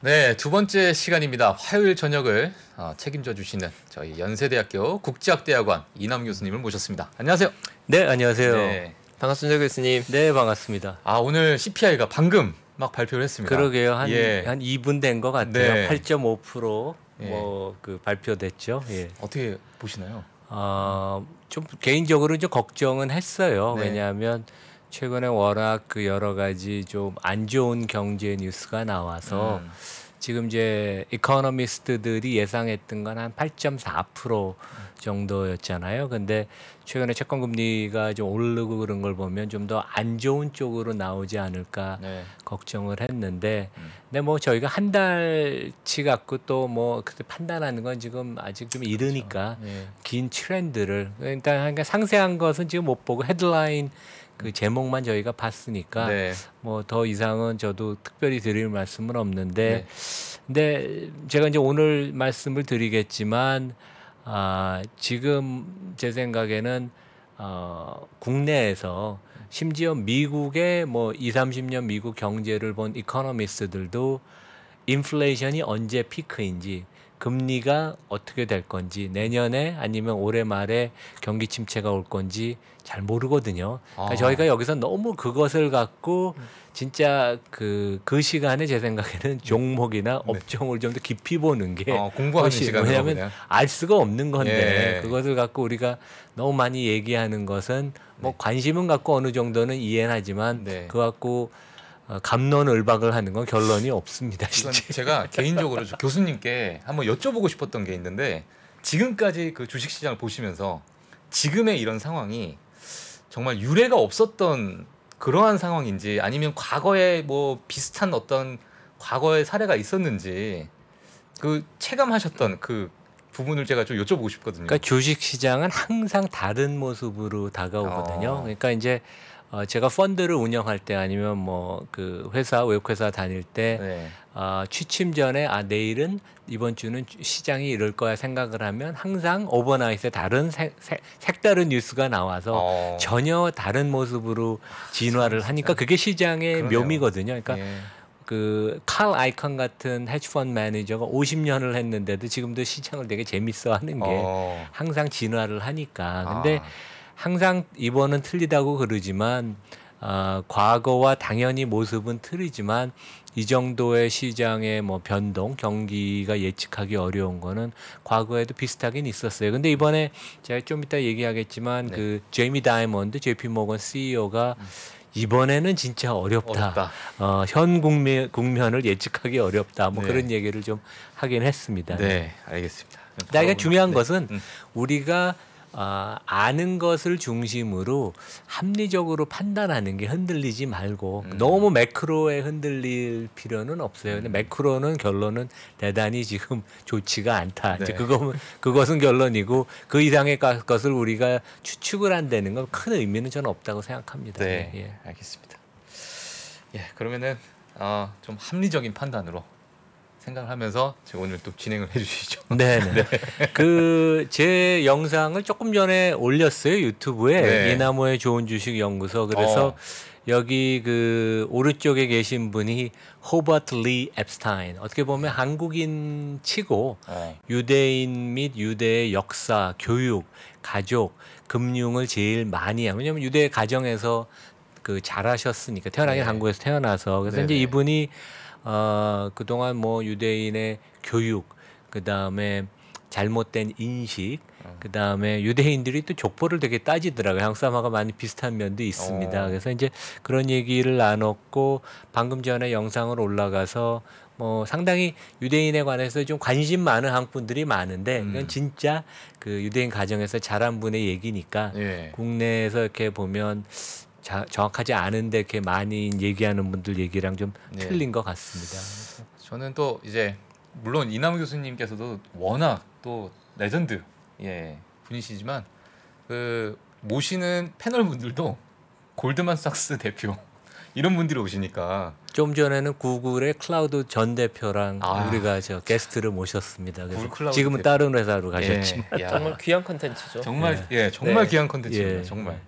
네, 두 번째 시간입니다. 화요일 저녁을 어, 책임져 주시는 저희 연세대학교 국제학대학원 이남 교수님을 모셨습니다. 안녕하세요. 네, 안녕하세요. 네. 반갑습니다, 교수님. 네, 반갑습니다. 아, 오늘 CPI가 방금 막 발표를 했습니다. 그러게요. 한, 예. 한 2분 된 것 같아요. 네. 8.5% 예. 뭐그 발표됐죠. 예. 어떻게 보시나요? 아, 어, 좀 개인적으로 좀 걱정은 했어요. 네. 왜냐하면 최근에 워낙 그 여러 가지 좀 안 좋은 경제 뉴스가 나와서 음. 지금 이제 이코노미스트들이 예상했던 건 한 8.4% 정도였잖아요. 근데 최근에 채권 금리가 좀 오르고 그런 걸 보면 좀 더 안 좋은 쪽으로 나오지 않을까 네. 걱정을 했는데 음. 근데 뭐 저희가 한 달치 갖고 또 뭐 그때 판단하는 건 지금 아직 좀 이르니까 그렇죠. 네. 긴 트렌드를 일단 그러니까, 그러니까 상세한 것은 지금 못 보고 헤드라인 그 제목만 저희가 봤으니까 네. 뭐더 이상은 저도 특별히 드릴 말씀은 없는데 네. 근데 제가 이제 오늘 말씀을 드리겠지만 아 지금 제 생각에는 어 국내에서 심지어 미국의 뭐 2, 30년 미국 경제를 본 이코노미스트들도 인플레이션이 언제 피크인지 금리가 어떻게 될 건지 내년에 아니면 올해 말에 경기 침체가 올 건지 잘 모르거든요. 그러니까 아. 저희가 여기서 너무 그것을 갖고 진짜 그, 그 시간에 제 생각에는 네. 종목이나 네. 업종을 좀 더 깊이 보는 게 어, 공부하는 시간 왜냐하면 알 수가 없는 건데 예. 그것을 갖고 우리가 너무 많이 얘기하는 것은 뭐 네. 관심은 갖고 어느 정도는 이해는 하지만 네. 그 갖고 어, 감론을박을 하는 건 결론이 없습니다. 이건 실제. 제가 개인적으로 교수님께 한번 여쭤보고 싶었던 게 있는데 지금까지 그 주식 시장을 보시면서 지금의 이런 상황이 정말 유례가 없었던 그러한 상황인지 아니면 과거에 뭐 비슷한 어떤 과거의 사례가 있었는지 그 체감하셨던 그 부분을 제가 좀 여쭤보고 싶거든요. 그러니까 주식 시장은 항상 다른 모습으로 다가오거든요. 어. 그러니까 이제 어, 제가 펀드를 운영할 때 아니면 뭐 그 회사 외국 회사 다닐 때 네. 어, 취침 전에 아 내일은 이번 주는 시장이 이럴 거야 생각을 하면 항상 오버나잇에 다른 색, 색 다른 뉴스가 나와서 어. 전혀 다른 모습으로 진화를 하니까 그게 시장의 그러네요. 묘미거든요. 그러니까 예. 그칼 아이컨 같은 헤지펀 매니저가 50년을 했는데도 지금도 시장을 되게 재밌어 하는 게 어. 항상 진화를 하니까. 근데 아. 항상 이번은 틀리다고 그러지만 어, 과거와 당연히 모습은 틀리지만 이 정도의 시장의 뭐 변동 경기가 예측하기 어려운 거는 과거에도 비슷하긴 있었어요. 근데 이번에 제가 좀 이따 얘기하겠지만 네. 그 제이미 다이먼드 JP 모건 CEO가 음. 이번에는 진짜 어렵다. 어렵다. 어, 현 국면, 국면을 예측하기 어렵다. 뭐 네. 그런 얘기를 좀 하긴 했습니다. 네, 알겠습니다. 그러니까 중요한 네. 것은 음. 우리가 어, 아는 것을 중심으로 합리적으로 판단하는 게 흔들리지 말고 음. 너무 매크로에 흔들릴 필요는 없어요. 근데 음. 매크로는 결론은 대단히 지금 좋지가 않다. 네. 그거 그것은 결론이고 그 이상의 것을 우리가 추측을 한다는 건 큰 의미는 저는 없다고 생각합니다. 네, 예, 예. 알겠습니다. 예, 그러면은 어, 좀 합리적인 판단으로 생각을 하면서 제가 오늘 또 진행을 해주시죠. 네그제 네. 네. 영상을 조금 전에 올렸어요 유튜브에 네. 이나무의 좋은 주식 연구소. 그래서 어. 여기 그 오른쪽에 계신 분이 호버트 리 앱스타인. 어떻게 보면 한국인 치고 어. 유대인 및 유대의 역사, 교육, 가족, 금융을 제일 많이 하요 왜냐하면 유대 가정에서 그 잘하셨으니까 태어나긴 네. 한국에서 태어나서 그래서 네네. 이제 네. 이분이 어, 그동안 뭐 유대인의 교육, 그 다음에 잘못된 인식, 음. 그 다음에 유대인들이 또 족보를 되게 따지더라고요. 한국 사람가 많이 비슷한 면도 있습니다. 어. 그래서 이제 그런 얘기를 나눴고 방금 전에 영상을 올라가서 뭐 상당히 유대인에 관해서 좀 관심 많은 학국 분들이 많은데 음. 이건 진짜 그 유대인 가정에서 자란 분의 얘기니까 예. 국내에서 이렇게 보면 자, 정확하지 않은데 이렇게 많이 얘기하는 분들 얘기랑 좀 네. 틀린 것 같습니다. 저는 또 이제 물론 이남 교수님께서도 워낙 또 레전드 예, 분이시지만 그 모시는 패널 분들도 골드만삭스 대표 이런 분들이 오시니까 좀 전에는 구글의 클라우드 전 대표랑 아. 우리가 저 게스트를 모셨습니다. 그래서 지금은 대표. 다른 회사로 가셨지만 예. 정말 귀한 컨텐츠죠. 정말 예, 예 정말 네. 귀한 컨텐츠입니다. 예. 정말.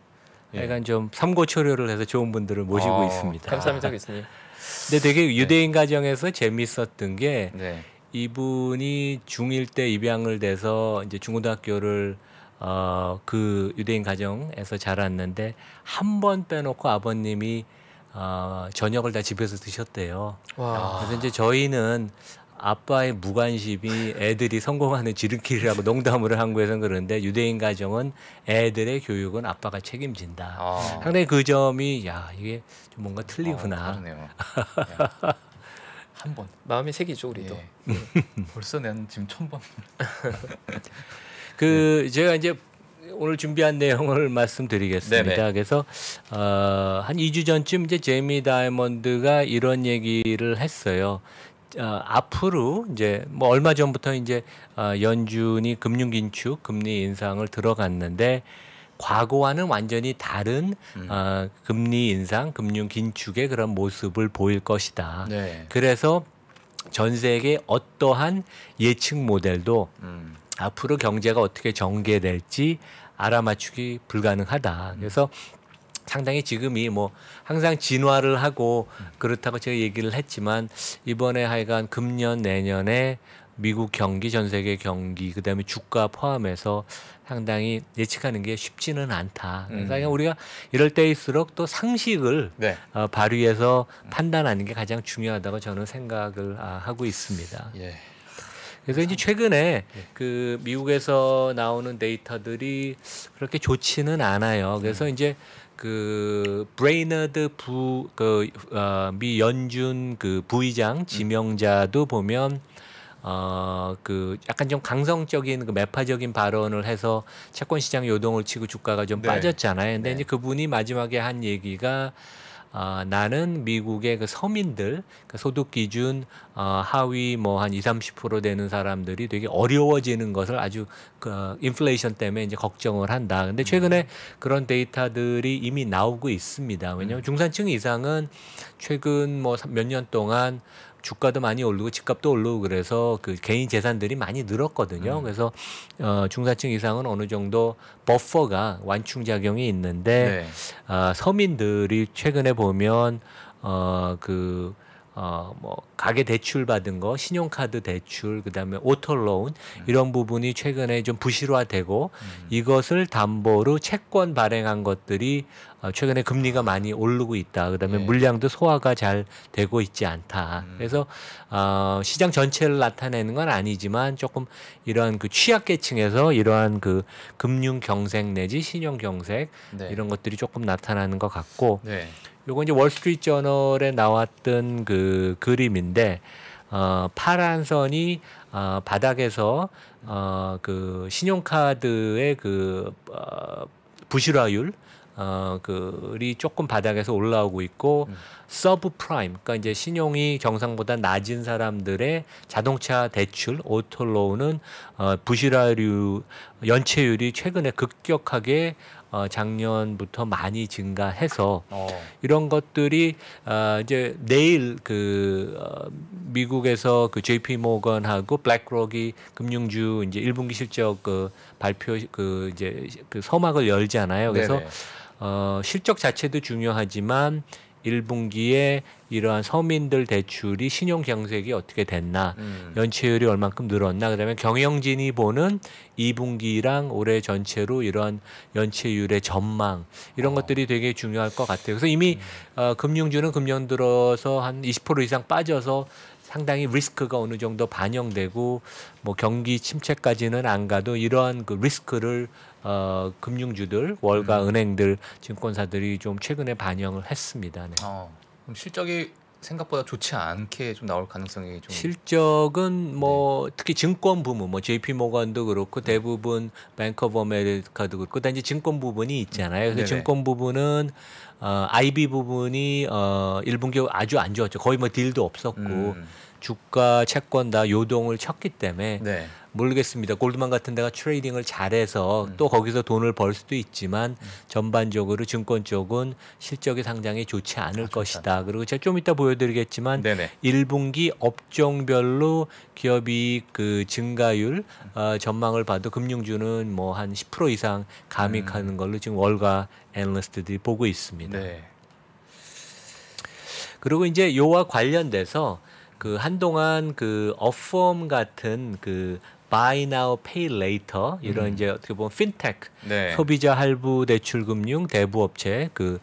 예. 약간 좀 삼고초려를 해서 좋은 분들을 모시고 아, 있습니다. 감사합니다, 교수님. 근데 되게 유대인 가정에서 재밌었던 게 네. 이분이 중일때 입양을 돼서 이제 중고등학교를 어, 그 유대인 가정에서 자랐는데 한 번 빼놓고 아버님이 어, 저녁을 다 집에서 드셨대요. 와. 그래서 이제 저희는 아빠의 무관심이 애들이 성공하는 지름길이라고 농담을 한거에서는 그런데 유대인 가정은 애들의 교육은 아빠가 책임진다. 아. 상당히 그 점이 야 이게 좀 뭔가 틀리구나. 아, 네. 한번 마음이새기죠 우리도. 예. 벌써 난 지금 천 번. 그 음. 제가 이제 오늘 준비한 내용을 말씀드리겠습니다. 네네. 그래서 어, 한 2주 전쯤 이제 제미 다이먼드가 이런 얘기를 했어요. 어, 앞으로 이제 뭐 얼마 전부터 이제 어, 연준이 금융 긴축 금리 인상을 들어갔는데 과거와는 완전히 다른 음. 어, 금리 인상 금융 긴축의 그런 모습을 보일 것이다. 네. 그래서 전 세계 어떠한 예측 모델도 음. 앞으로 경제가 어떻게 전개될지 알아맞추기 불가능하다. 음. 그래서 음. 상당히 지금이 뭐 항상 진화를 하고 그렇다고 제가 얘기를 했지만 이번에 하여간 금년 내년에 미국 경기 전 세계 경기 그다음에 주가 포함해서 상당히 예측하는 게 쉽지는 않다. 그래서 음. 우리가 이럴 때일수록 또 상식을 네. 어, 발휘해서 판단하는 게 가장 중요하다고 저는 생각을 아, 하고 있습니다. 예. 그래서 이제 최근에 예. 그 미국에서 나오는 데이터들이 그렇게 좋지는 않아요. 그래서 음. 이제 그 브레이너드 부그미 어, 연준 그 부의장 지명자도 보면 어 그 약간 좀 강성적인 그 매파적인 발언을 해서 채권 시장 요동을 치고 주가가 좀 네. 빠졌잖아요. 근데 네. 이제 그분이 마지막에 한 얘기가 어, 나는 미국의 그 서민들 그 소득 기준 어, 하위 뭐 한 2, 30% 되는 사람들이 되게 어려워지는 것을 아주 그 인플레이션 때문에 이제 걱정을 한다. 근데 음. 최근에 음. 그런 데이터들이 이미 나오고 있습니다. 왜냐하면 음. 중산층 이상은 최근 뭐 몇 년 동안 주가도 많이 오르고 집값도 오르고 그래서 그 개인 재산들이 많이 늘었거든요. 음. 그래서 어, 중산층 이상은 어느 정도 버퍼가 완충 작용이 있는데 네. 어, 서민들이 최근에 보면 어그 어, 뭐, 가계 대출 받은 거, 신용카드 대출, 그 다음에 오토로운, 음. 이런 부분이 최근에 좀 부실화되고 음. 이것을 담보로 채권 발행한 것들이 어, 최근에 금리가 많이 오르고 있다. 그다음에 네. 물량도 소화가 잘 되고 있지 않다. 음. 그래서 어, 시장 전체를 나타내는 건 아니지만 조금 이러한 그 취약계층에서 이러한 그 금융 경색 내지 신용 경색 네. 이런 것들이 조금 나타나는 것 같고 네. 요거 이제 월스트리트 저널에 나왔던 그 그림인데 어, 파란 선이 어, 바닥에서 어, 그 신용카드의 그 어, 부실화율 어, 그이 조금 바닥에서 올라오고 있고 음. 서브 프라임 그러니까 이제 신용이 경상보다 낮은 사람들의 자동차 대출 오토로우는 어, 부실화율 연체율이 최근에 급격하게 어, 작년부터 많이 증가해서 어. 이런 것들이 어, 이제 내일 그 어, 미국에서 그 JP 모건하고 블랙록이 금융주 이제 1분기 실적 그 발표 그 이제 그 서막을 열잖아요. 그래서 네네. 어, 실적 자체도 중요하지만 1분기에 이러한 서민들 대출이 신용 경색이 어떻게 됐나, 음. 연체율이 얼만큼 늘었나, 그다음에 경영진이 보는 2분기랑 올해 전체로 이러한 연체율의 전망 이런 어. 것들이 되게 중요할 것 같아요. 그래서 이미 음. 어, 금융주는 금년 들어서 한 20% 이상 빠져서 상당히 리스크가 어느 정도 반영되고 뭐 경기 침체까지는 안 가도 이러한 그 리스크를 어, 금융주들, 월가 음. 은행들, 증권사들이 좀 최근에 반영을 했습니다. 네. 어, 그럼 실적이 생각보다 좋지 않게 좀 나올 가능성이 좀 실적은 네. 뭐 네. 특히 증권 부문 뭐 JP 모건도 그렇고 네. 대부분 뱅커버메리카도 그렇고 단지 증권 부분이 있잖아요. 그 증권 부분은 어 IB 부분이 어 1분기 아주 안 좋았죠. 거의 뭐 딜도 없었고 음. 주가 채권 다 요동을 쳤기 때문에 네. 모르겠습니다. 골드만 같은 데가 트레이딩을 잘해서 음. 또 거기서 돈을 벌 수도 있지만 음. 전반적으로 증권 쪽은 실적이 상당히 좋지 않을 아, 것이다. 않다. 그리고 제가 좀 이따 보여드리겠지만 네네. 1분기 업종별로 기업이 그 증가율 음. 어, 전망을 봐도 금융주는 뭐 한 10% 이상 감익하는 음. 걸로 지금 월가 애널리스트들이 보고 있습니다. 네. 그리고 이제 요와 관련돼서 그 한동안 그 어펌 같은 그 buy now, pay later 이런 음. 이제 어떻게 보면 핀텍 네. 소비자 할부 대출 금융 대부업체 그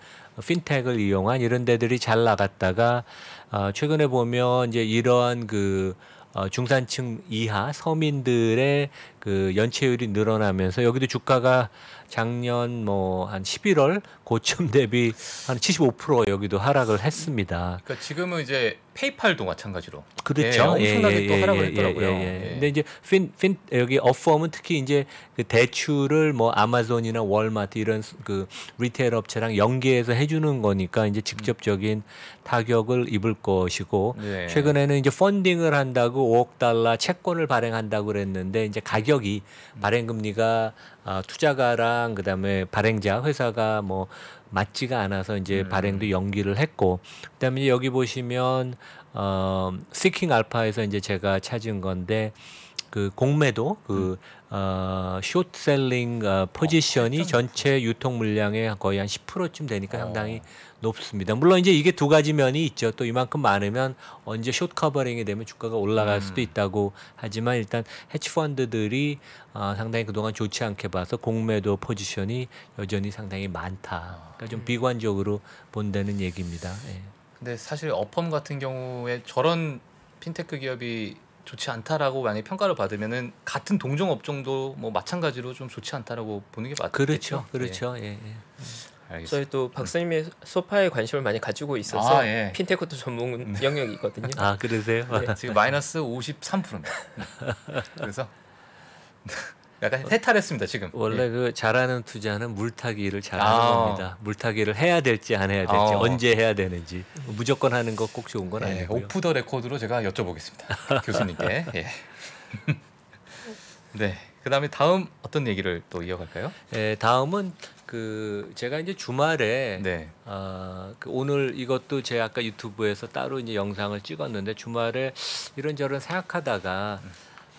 핀텍을 이용한 이런 데들이 잘 나갔다가 어, 최근에 보면 이제 이러한 그 어, 중산층 이하 서민들의 그 연체율이 늘어나면서 여기도 주가가 작년 뭐 한 11월 고점 대비 한 75% 여기도 하락을 했습니다. 그러니까 지금은 이제 페이팔도 마찬가지로 그렇죠. 예, 엄청나게 예, 또 예, 하락을 예, 했더라고요. 예, 예. 근데 이제 핀, 핀 여기 어펌은 특히 이제 그 대출을 뭐 아마존이나 월마트 이런 그 리테일 업체랑 연계해서 해주는 거니까 이제 직접적인 타격을 입을 것이고 최근에는 이제 펀딩을 한다고 5억 달러 채권을 발행한다고 그랬는데 이제 가격이 발행 금리가 아, 투자가랑 그다음에 발행자 회사가 뭐 맞지가 않아서 이제 음. 발행도 연기를 했고 그다음에 여기 보시면 어 스티킹 알파에서 이제 제가 찾은 건데 그 공매도 그 음. 어, 쇼트셀링 어, 포지션이 어, 전체 유통 물량의 거의 한 10%쯤 되니까 어. 상당히 높습니다. 물론 이제 이게 두 가지 면이 있죠. 또 이만큼 많으면 언제 숏 커버링이 되면 주가가 올라갈 음. 수도 있다고 하지만 일단 해치 펀드들이 어, 상당히 그동안 좋지 않게 봐서 공매도 포지션이 여전히 상당히 많다. 그러니까 좀 아, 예. 비관적으로 본다는 얘기입니다. 예. 근데 사실 어펌 같은 경우에 저런 핀테크 기업이 좋지 않다라고 만약에 평가를 받으면은 같은 동종 업종도 뭐 마찬가지로 좀 좋지 않다라고 보는 게 맞겠죠. 그렇죠. 그렇죠. 예. 예. 예. 알겠습니다. 저희 또박사님의 소파에 관심을 많이 가지고 있어서 아, 예. 핀테크도 전문 음. 영역이거든요. 아 그러세요? 네. 지금 마이너스 53%입니다. 그래서 약간 해탈했습니다 지금. 원래 예. 그 잘하는 투자는 물타기를 잘하는 아. 겁니다. 물타기를 해야 될지 안 해야 될지 아. 언제 해야 되는지 무조건 하는 거 꼭 좋은 건 예, 아니고요. 오프 더 레코드로 제가 여쭤보겠습니다 교수님께. 예. 네. 그다음에 다음 어떤 얘기를 또 이어갈까요? 예, 다음은 그 제가 이제 주말에 네. 어, 그 오늘 이것도 제가 아까 유튜브에서 따로 이제 영상을 찍었는데 주말에 이런저런 생각하다가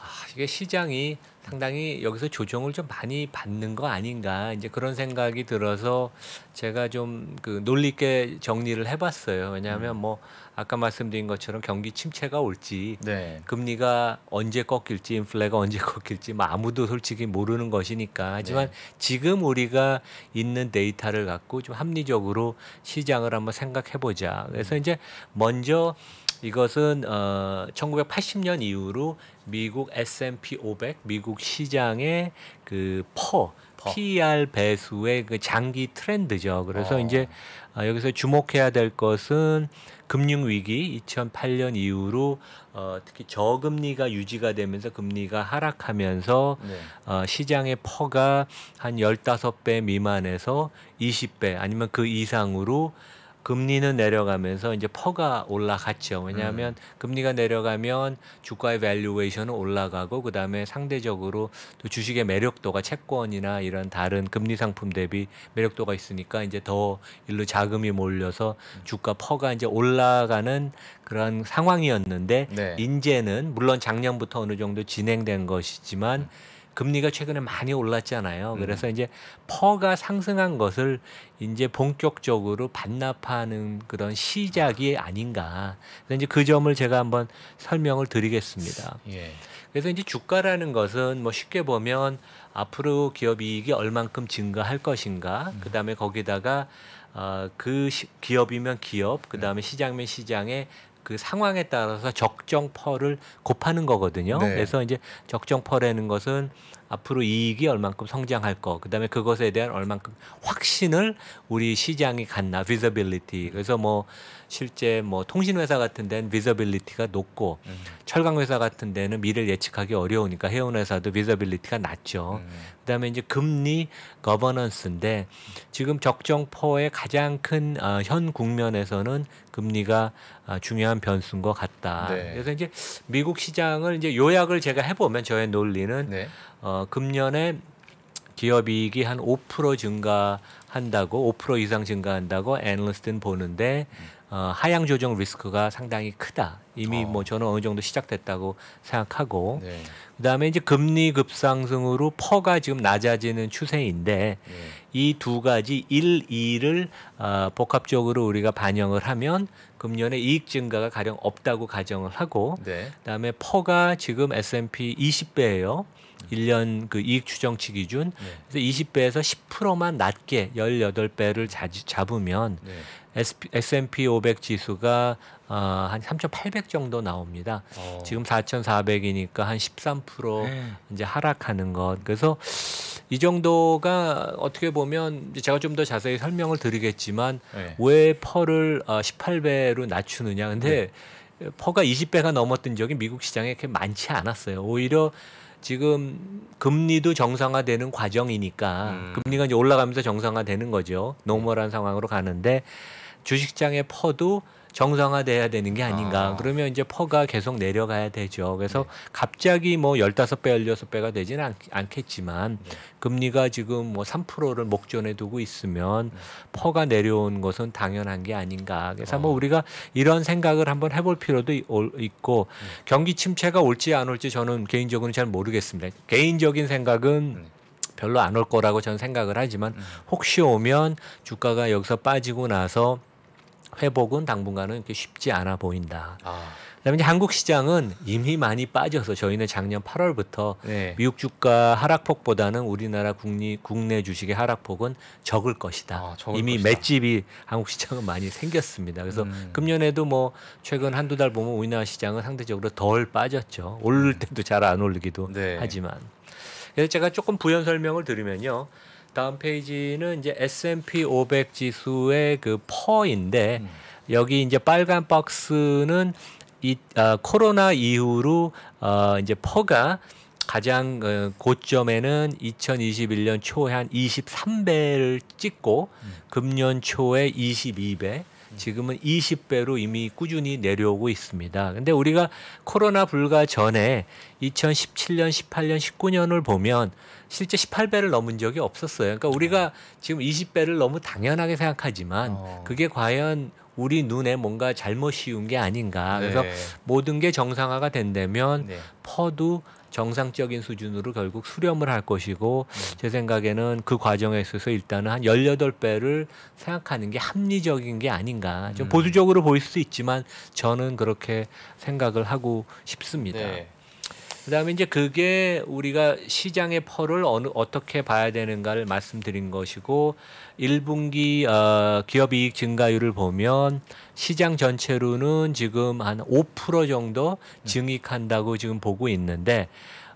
아, 이게 시장이 상당히 여기서 조정을 좀 많이 받는 거 아닌가 이제 그런 생각이 들어서 제가 좀 그 논리 있게 정리를 해봤어요. 왜냐하면 음. 뭐 아까 말씀드린 것처럼 경기 침체가 올지 네. 금리가 언제 꺾일지 인플레가 언제 꺾일지 뭐 아무도 솔직히 모르는 것이니까 하지만 네. 지금 우리가 있는 데이터를 갖고 좀 합리적으로 시장을 한번 생각해보자. 그래서 음. 이제 먼저 이것은 어, 1980년 이후로 미국 S&P 500 미국 시장의 그 퍼 PR 배수의 그 장기 트렌드죠. 그래서 어. 이제 어, 여기서 주목해야 될 것은 금융 위기 2008년 이후로 어, 특히 저금리가 유지가 되면서 금리가 하락하면서 네. 어, 시장의 퍼가 한 열다섯 배 미만에서 이십 배 아니면 그 이상으로 금리는 내려가면서 이제 퍼가 올라갔죠. 왜냐하면 음. 금리가 내려가면 주가의 밸류에이션은 올라가고 그 다음에 상대적으로 또 주식의 매력도가 채권이나 이런 다른 금리 상품 대비 매력도가 있으니까 이제 더 일로 자금이 몰려서 주가 퍼가 이제 올라가는 그런 상황이었는데 네. 이제는 물론 작년부터 어느 정도 진행된 것이지만 음. 금리가 최근에 많이 올랐잖아요. 음. 그래서 음. 이제 퍼가 상승한 것을 이제 본격적으로 반납하는 그런 시작이 아닌가. 그래서 이제 그 점을 제가 한번 설명을 드리겠습니다. 예. 그래서 이제 주가라는 것은 뭐 쉽게 보면 앞으로 기업 이익이 얼만큼 증가할 것인가, 음. 그다음에 거기다가 어, 그 시, 기업이면 기업, 그 다음에 네. 시장면 시장에 그 상황에 따라서 적정 펄을 곱하는 거거든요. 네. 그래서 이제 적정 펄에는 것은 앞으로 이익이 얼만큼 성장할 거, 그다음에 그것에 대한 얼만큼 확신을 우리 시장이 갖나 visibility. 그래서 뭐 실제 뭐 통신 회사 같은 데는 visibility가 높고 음. 철강 회사 같은 데는 미래를 예측하기 어려우니까 해운 회사도 visibility가 낮죠. 음. 그다음에 이제 금리 거버넌스인데 지금 적정포의 가장 큰현 어, 국면에서는 금리가 어, 중요한 변수인 것 같다. 네. 그래서 이제 미국 시장을 이제 요약을 제가 해보면 저의 논리는 네. 어, 금년에 기업이익이 한 5% 증가한다고 5% 이상 증가한다고 애널리스트는 보는데 어, 하향 조정 리스크가 상당히 크다. 이미 어. 뭐 저는 어느 정도 시작됐다고 생각하고 네. 그다음에 이제 금리 급상승으로 퍼가 지금 낮아지는 추세인데 네. 이두 가지 1, 2를 어, 복합적으로 우리가 반영을 하면 금년에 이익 증가가 가령 없다고 가정을 하고 네. 그다음에 퍼가 지금 S&P 20배예요. 1년 그 이익 추정치 기준 네. 그래서 20배에서 10%만 낮게 18배를 자, 잡으면 네. S&P 500 지수가 어, 한3,800 정도 나옵니다. 어. 지금 4,400이니까 한 13% 네. 이제 하락하는 것. 그래서 이 정도가 어떻게 보면 제가 좀 더 자세히 설명을 드리겠지만 네. 왜 퍼를 어, 18배로 낮추느냐. 근데 네. 퍼가 20배가 넘었던 적이 미국 시장에 그렇게 많지 않았어요. 오히려 지금 금리도 정상화되는 과정이니까 음. 금리가 이제 올라가면서 정상화되는 거죠. 노멀한 상황으로 가는데 주식장의 퍼도 정상화돼야 되는 게 아닌가. 아. 그러면 이제 퍼가 계속 내려가야 되죠. 그래서 네. 갑자기 뭐 열다섯 배 열여섯 배가 되지는 않, 겠지만 네. 금리가 지금 뭐 삼프로를 목전에 두고 있으면 네. 퍼가 내려온 것은 당연한 게 아닌가. 그래서 어. 뭐 아. 우리가 이런 생각을 한번 해볼 필요도 있고 네. 경기 침체가 올지 안 올지 저는 개인적으로는 잘 모르겠습니다. 개인적인 생각은 네. 별로 안 올 거라고 저는 생각을 하지만 음. 혹시 오면 주가가 여기서 빠지고 나서 회복은 당분간은 쉽지 않아 보인다. 아. 그다음에 이제 한국 시장은 이미 많이 빠져서 저희는 작년 8월부터 네. 미국 주가 하락폭보다는 우리나라 국리, 국내 주식의 하락폭은 적을 것이다. 아, 적을 이미 맷집이 한국 시장은 많이 생겼습니다. 그래서 음. 금년에도 뭐 최근 한두 달 보면 우리나라 시장은 상대적으로 덜 빠졌죠. 오를 음. 때도 잘 안 오르기도 네. 하지만 그래서 제가 조금 부연 설명을 드리면요. 다음 페이지는 이제 S&P 500 지수의 그 퍼인데 음. 여기 이제 빨간 박스는 이 아, 코로나 이후로 어, 이제 퍼가 가장 어, 고점에는 2021년 초에 한 23배를 찍고 음. 금년 초에 22배 음. 지금은 20배로 이미 꾸준히 내려오고 있습니다. 근데 우리가 코로나 불가 전에 2017년, 18년, 19년을 보면 실제 18배를 넘은 적이 없었어요. 그러니까 우리가 네. 지금 20배를 너무 당연하게 생각하지만 어. 그게 과연 우리 눈에 뭔가 잘못 씌운 게 아닌가. 네. 그래서 모든 게 정상화가 된다면 네. 퍼도 정상적인 수준으로 결국 수렴을 할 것이고 음. 제 생각에는 그 과정에 있어서 일단은 한 열여덟 배를 생각하는 게 합리적인 게 아닌가. 좀 음. 보수적으로 보일 수 있지만 저는 그렇게 생각을 하고 싶습니다. 네. 그다음에 이제 그게 우리가 시장의 펄을 어느 어떻게 봐야 되는가를 말씀드린 것이고 1분기 어, 기업이익 증가율을 보면 시장 전체로는 지금 한 5% 정도 증익한다고 지금 보고 있는데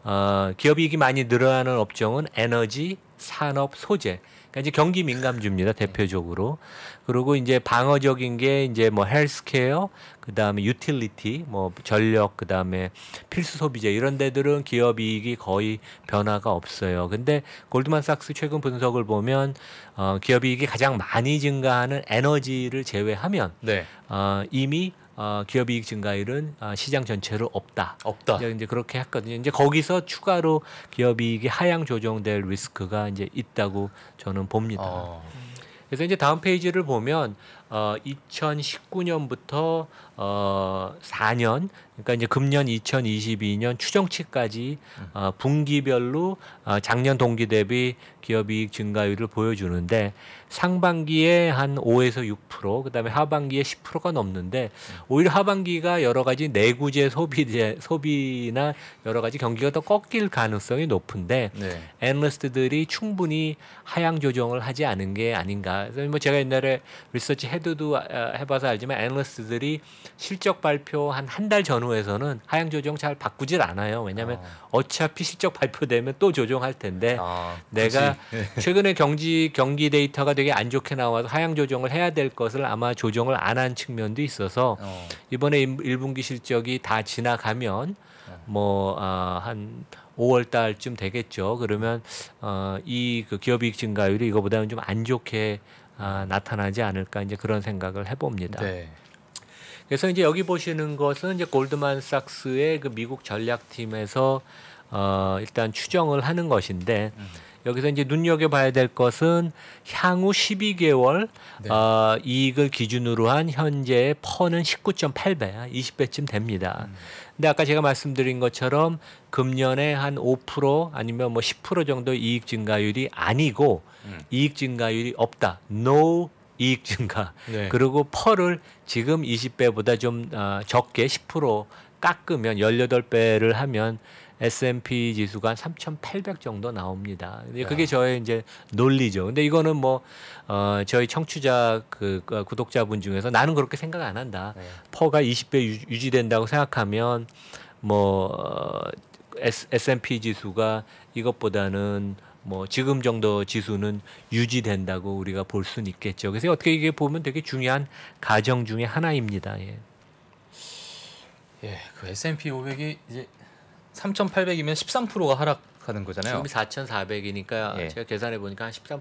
어, 기업이익이 많이 늘어나는 업종은 에너지, 산업, 소재 그러니까 이제 경기 민감주입니다 대표적으로. 그리고 이제 방어적인 게 이제 뭐 헬스케어, 그 다음에 유틸리티, 뭐 전력, 그 다음에 필수 소비재 이런 데들은 기업 이익이 거의 변화가 없어요. 근데 골드만삭스 최근 분석을 보면 어, 기업 이익이 가장 많이 증가하는 에너지를 제외하면 네. 어, 이미 어, 기업이익 증가율은 어, 시장 전체로 없다. 없다. 이제, 이제 그렇게 했거든요. 이제 거기서 추가로 기업이익이 하향 조정될 리스크가 이제 있다고 저는 봅니다. 어. 그래서 이제 다음 페이지를 보면 어, 2019년부터 어 4년 그러니까 이제 금년 2022년 추정치까지 어, 분기별로 어, 작년 동기 대비 기업이익 증가율을 보여주는데 상반기에 한 5에서 6% 그다음에 하반기에 10%가 넘는데 오히려 하반기가 여러 가지 내구재 소비재 소비나 여러 가지 경기가 더 꺾일 가능성이 높은데 네. 애널리스트들이 충분히 하향 조정을 하지 않은 게 아닌가. 그래서 뭐 제가 옛날에 리서치 헤드도 아, 해봐서 알지만 애널리스트들이 실적 발표 한 한 달 전후에서는 하향 조정 잘 바꾸질 않아요. 왜냐하면 아. 어차피 실적 발표되면 또 조정할 텐데 아, 내가 예. 최근에 경지 경기 데이터가 되게 안 좋게 나와서 하향 조정을 해야 될 것을 아마 조정을 안 한 측면도 있어서 어. 이번에 일분기 실적이 다 지나가면 뭐한 어, 5월 뭐, 아, 달쯤 되겠죠. 그러면 어, 이그 기업이익 증가율이 이거보다는 좀 안 좋게 아, 나타나지 않을까 이제 그런 생각을 해봅니다. 네. 그래서 이제 여기 보시는 것은 이제 골드만삭스의 그 미국 전략팀에서 어, 일단 추정을 하는 것인데 음. 여기서 이제 눈여겨봐야 될 것은 향후 12개월 네. 어, 이익을 기준으로 한현재 퍼는 19.8배, 20배쯤 됩니다. 음. 근데 아까 제가 말씀드린 것처럼 금년에 한 5% 아니면 뭐 10% 정도 이익 증가율이 아니고 음. 이익 증가율이 없다. No 이익 증가. 네. 그리고 펄을 지금 20배보다 좀 어, 적게 10% 깎으면 18배를 하면 S&P 지수가 3,800 정도 나옵니다. 그게 저의 이제 논리죠. 근데 이거는 뭐 어, 저희 청취자 그, 그 구독자분 중에서 나는 그렇게 생각 안 한다. 네. 퍼가 20배 유지된다고 생각하면 뭐 S, S&P 지수가 이것보다는 뭐 지금 정도 지수는 유지된다고 우리가 볼 수는 있겠죠. 그래서 어떻게 이게 보면 되게 중요한 가정 중의 하나입니다. 예. 예, 그 S&P 500이 이제 3,800이면 13%가 하락하는 거잖아요. 지금 4,400이니까 예. 제가 계산해 보니까 한 13%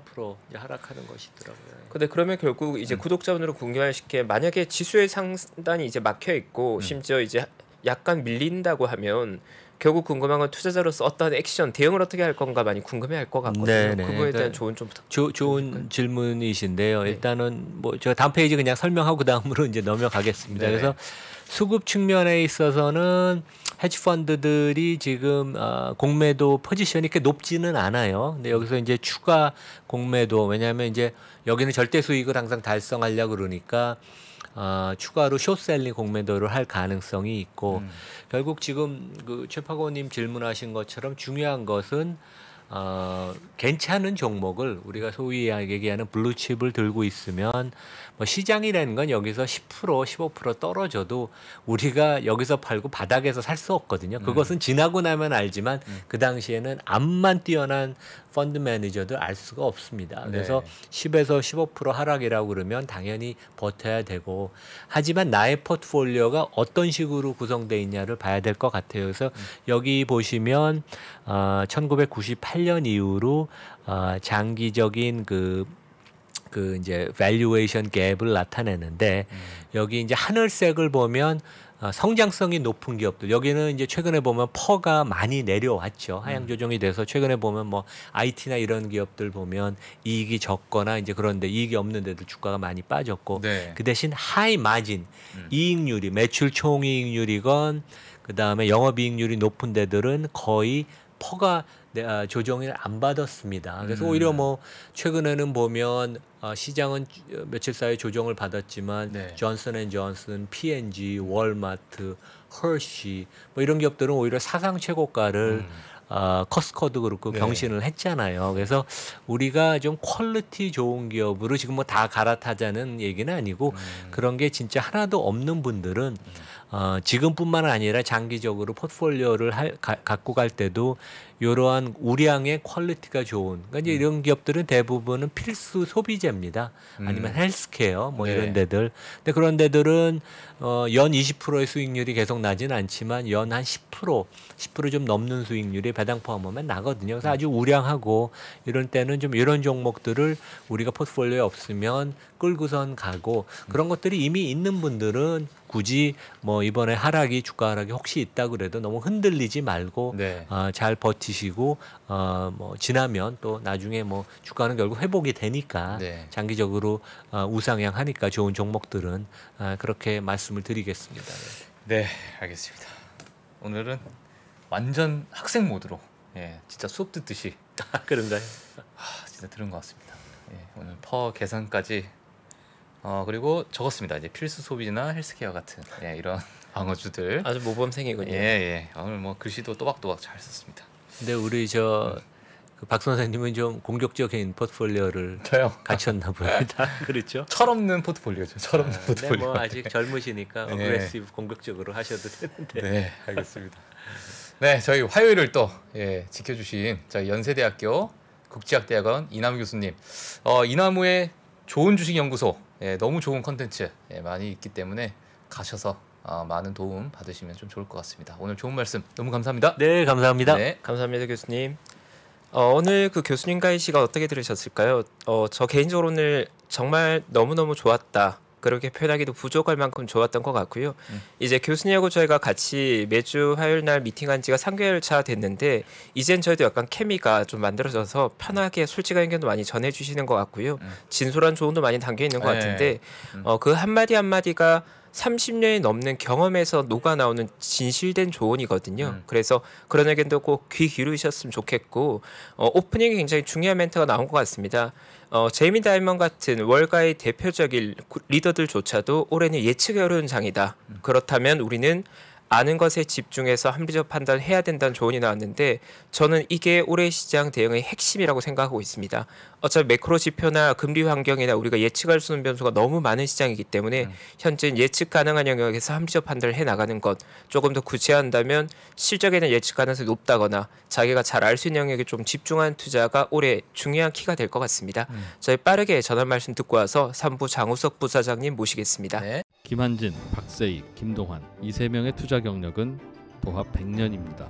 하락하는 것이더라고요. 예. 근데 그러면 결국 이제 음. 구독자분으로 공유하시게 만약에 지수의 상단이 이제 막혀 있고 음. 심지어 이제 약간 밀린다고 하면 결국 궁금한 건 투자자로서 어떤 액션 대응을 어떻게 할 건가 많이 궁금해할 것 같거든요. 네네. 네. 그거에 대한 네. 조언 좀 부탁. 좋은 질문이신데요. 네. 일단은 뭐 제가 다음 페이지 그냥 설명하고 그다음으로 이제 넘어가겠습니다. 네 그래서 수급 측면에 있어서는 헤지펀드들이 지금 어, 공매도 포지션이 꽤 높지는 않아요. 근데 여기서 이제 추가 공매도 왜냐하면 이제 여기는 절대 수익을 항상 달성하려 고 그러니까. 어, 추가로 쇼셀링 공매도를 할 가능성이 있고 음. 결국 지금 그 최파고님 질문하신 것처럼 중요한 것은 어, 괜찮은 종목을 우리가 소위 얘기하는 블루칩을 들고 있으면 뭐 시장이라는 건 여기서 10% 15% 떨어져도 우리가 여기서 팔고 바닥에서 살 수 없거든요. 음. 그것은 음. 지나고 나면 알지만 음. 그 당시에는 암만 뛰어난 펀드 매니저도알 수가 없습니다. 네. 그래서 네. 10에서 15% 하락이라고 그러면 당연히 버텨야 되고 하지만 나의 포트폴리오가 어떤 식으로 구성돼 있냐를 봐야 될 것 같아요. 그래서 음. 여기 보시면 어, 1998년 이후로 어, 장기적인 그그 이제 밸류에이션 갭을 나타내는데 음. 여기 이제 하늘색을 보면 어, 성장성이 높은 기업들 여기는 이제 최근에 보면 퍼가 많이 내려왔죠 하향 음. 조정이 돼서 최근에 보면 뭐 IT나 이런 기업들 보면 이익이 적거나 이제 그런데 이익이 없는데도 주가가 많이 빠졌고 네. 그 대신 하이 마진 음. 이익률이 매출 총이익률이건 그 다음에 영업이익률이 높은 데들은 거의 퍼가 네, 조정을 안 받았습니다. 그래서 음. 오히려 뭐 최근에는 보면 어, 시장은 어, 며칠 사이 조정을 받았지만 네. 존슨 앤 존슨, P&G, 월마트, 헐시 뭐 이런 기업들은 오히려 사상 최고가를 음. 어, 아, 커스코도 그렇고 네. 경신을 했잖아요. 그래서 우리가 좀 퀄리티 좋은 기업으로 지금 뭐 다 갈아타자는 얘기는 아니고 음. 그런 게 진짜 하나도 없는 분들은 음. 어, 지금뿐만 아니라 장기적으로 포트폴리오를 할, 가, 갖고 갈 때도 이러한 우량의 퀄리티가 좋은 그러니까 이제 음. 이런 기업들은 대부분은 필수 소비재입니다. 아니면 음. 헬스케어 뭐 네. 이런 데들. 근데 그런 데들은 어, 연 20%의 수익률이 계속 나진 않지만 연 한 10% 10%좀 넘는 수익률이 배당 포함하면 나거든요. 그래서 음. 아주 우량하고 이런 때는 좀 이런 종목들을 우리가 포트폴리오에 없으면 끌고선 가고 그런 것들이 이미 있는 분들은 굳이 뭐 이번에 하락이 주가 하락이 혹시 있다 그래도 너무 흔들리지 말고 네. 어, 잘 버티 지시고 어, 뭐 지나면 또 나중에 뭐 주가는 결국 회복이 되니까 네. 장기적으로 어, 우상향하니까 좋은 종목들은 어, 그렇게 말씀을 드리겠습니다. 네, 알겠습니다. 오늘은 완전 학생 모드로 예, 진짜 수업 듣듯이 아, 그런가요? 아, 진짜 들은 것 같습니다. 예, 오늘 퍼 계산까지 어 그리고 적었습니다. 이제 필수 소비나 헬스케어 같은 예, 이런 방어주들 아주 모범생이군요. 예, 예. 오늘 뭐 글씨도 또박또박 잘 썼습니다. 근데 우리 저. 그박 선생님은 좀 공격적인 포트폴리오를 저요? 갖췄나 봅니다. 아, 그렇죠? 철없는 포트폴리오죠. 철없는 아, 네. 포트폴리오. 네, 뭐 아직 젊으시니까 네. 어그레시브 공격적으로 하셔도 되는데. 네, 알겠습니다. 네, 저희 화요일을 또 예, 지켜주신 자 연세대학교 국제학대학원 이남 교수님, 어, 이남우의 좋은 주식연구소 예, 너무 좋은 컨텐츠 예, 많이 있기 때문에 가셔서 어, 많은 도움 받으시면 좀 좋을 것 같습니다. 오늘 좋은 말씀 너무 감사합니다. 네, 감사합니다. 네, 감사합니다, 교수님. 어, 오늘 그 교수님과의 시간 어떻게 들으셨을까요? 어, 저 개인적으로 오늘 정말 너무너무 좋았다. 그렇게 표현하기도 부족할 만큼 좋았던 것 같고요. 음. 이제 교수님하고 저희가 같이 매주 화요일 날 미팅한 지가 3개월 차 됐는데 이젠 저희도 약간 케미가 좀 만들어져서 편하게 솔직한 의견도 많이 전해주시는 것 같고요. 음. 진솔한 조언도 많이 담겨 있는 것 네. 같은데 음. 어, 그 한마디 한마디가 30년이 넘는 경험에서 녹아 나오는 진실된 조언이거든요. 음. 그래서 그런 의견도 꼭 귀 기울이셨으면 좋겠고 어, 오프닝이 굉장히 중요한 멘트가 나온 것 같습니다. 어, 제이미 다이먼 같은 월가의 대표적인 리더들조차도 올해는 예측이 어려운 장이다. 음. 그렇다면 우리는 아는 것에 집중해서 합리적 판단을 해야 된다는 조언이 나왔는데 저는 이게 올해 시장 대응의 핵심이라고 생각하고 있습니다. 어차피 매크로 지표나 금리 환경이나 우리가 예측할 수있는 변수가 너무 많은 시장이기 때문에 음. 현재 예측 가능한 영역에서 함지적 판단을 해 나가는 것 조금 더 구체화한다면 실적에는 예측 가능성이 높다거나 자기가 잘 알 수 있는 영역에 좀 집중한 투자가 올해 중요한 키가 될 것 같습니다. 음. 저희 빠르게 전화 말씀 듣고 와서 3부 장우석 부사장님 모시겠습니다. 네. 김한진, 박세희, 김동환 이 세 명의 투자 경력은 도합 100년입니다.